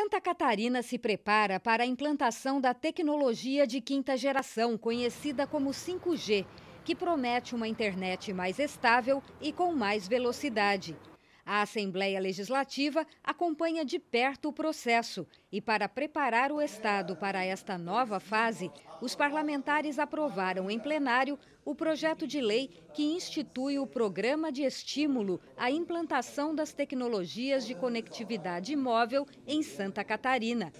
Santa Catarina se prepara para a implantação da tecnologia de quinta geração, conhecida como 5G, que promete uma internet mais estável e com mais velocidade. A Assembleia Legislativa acompanha de perto o processo e, para preparar o Estado para esta nova fase, os parlamentares aprovaram em plenário o projeto de lei que institui o Programa de Estímulo à Implantação das Tecnologias de Conectividade Móvel em Santa Catarina.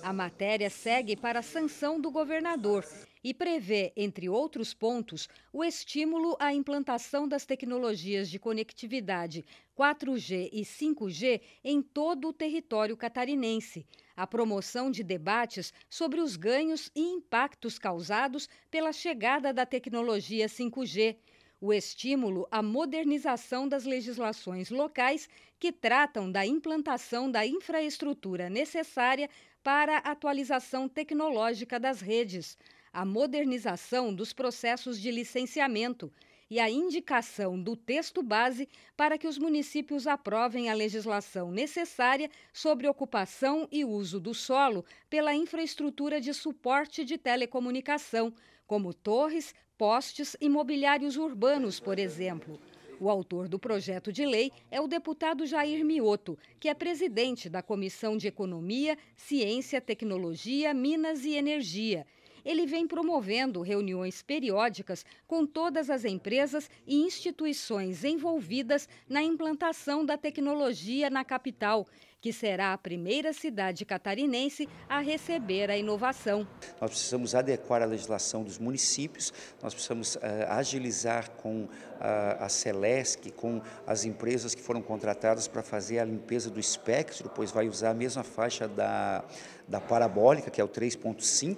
A matéria segue para a sanção do governador e prevê, entre outros pontos, o estímulo à implantação das tecnologias de conectividade 4G e 5G em todo o território catarinense, a promoção de debates sobre os ganhos e impactos causados pela chegada da tecnologia 5G o estímulo à modernização das legislações locais que tratam da implantação da infraestrutura necessária para a atualização tecnológica das redes, a modernização dos processos de licenciamento e a indicação do texto base para que os municípios aprovem a legislação necessária sobre ocupação e uso do solo pela infraestrutura de suporte de telecomunicação, como torres, postes e mobiliários urbanos, por exemplo. O autor do projeto de lei é o deputado Jair Mioto, que é presidente da Comissão de Economia, Ciência, Tecnologia, Minas e Energia ele vem promovendo reuniões periódicas com todas as empresas e instituições envolvidas na implantação da tecnologia na capital que será a primeira cidade catarinense a receber a inovação. Nós precisamos adequar a legislação dos municípios, nós precisamos uh, agilizar com uh, a Celesc, com as empresas que foram contratadas para fazer a limpeza do espectro, pois vai usar a mesma faixa da, da parabólica, que é o 3.5.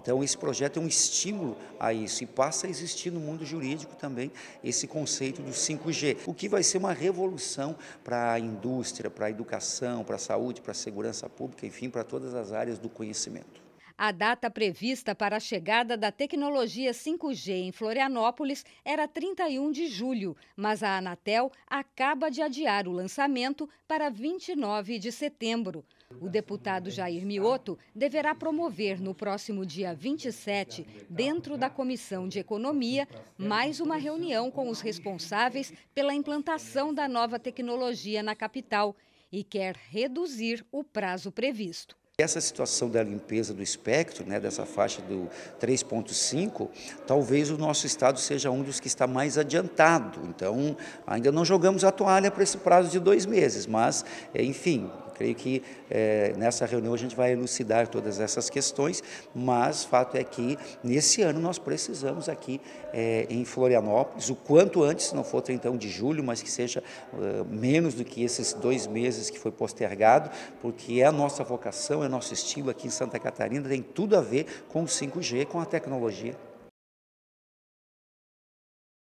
Então, esse projeto é um estímulo a isso e passa a existir no mundo jurídico também esse conceito do 5G, o que vai ser uma revolução para a indústria, para a educação, educação, para a saúde, para a segurança pública, enfim, para todas as áreas do conhecimento. A data prevista para a chegada da tecnologia 5G em Florianópolis era 31 de julho, mas a Anatel acaba de adiar o lançamento para 29 de setembro. O deputado Jair Mioto deverá promover no próximo dia 27, dentro da Comissão de Economia, mais uma reunião com os responsáveis pela implantação da nova tecnologia na capital e quer reduzir o prazo previsto. Essa situação da limpeza do espectro, né, dessa faixa do 3.5, talvez o nosso estado seja um dos que está mais adiantado. Então, ainda não jogamos a toalha para esse prazo de dois meses, mas, enfim, Creio que é, nessa reunião a gente vai elucidar todas essas questões, mas fato é que nesse ano nós precisamos aqui é, em Florianópolis, o quanto antes, se não for 31 de julho, mas que seja é, menos do que esses dois meses que foi postergado, porque é a nossa vocação, é nosso estilo aqui em Santa Catarina, tem tudo a ver com o 5G, com a tecnologia.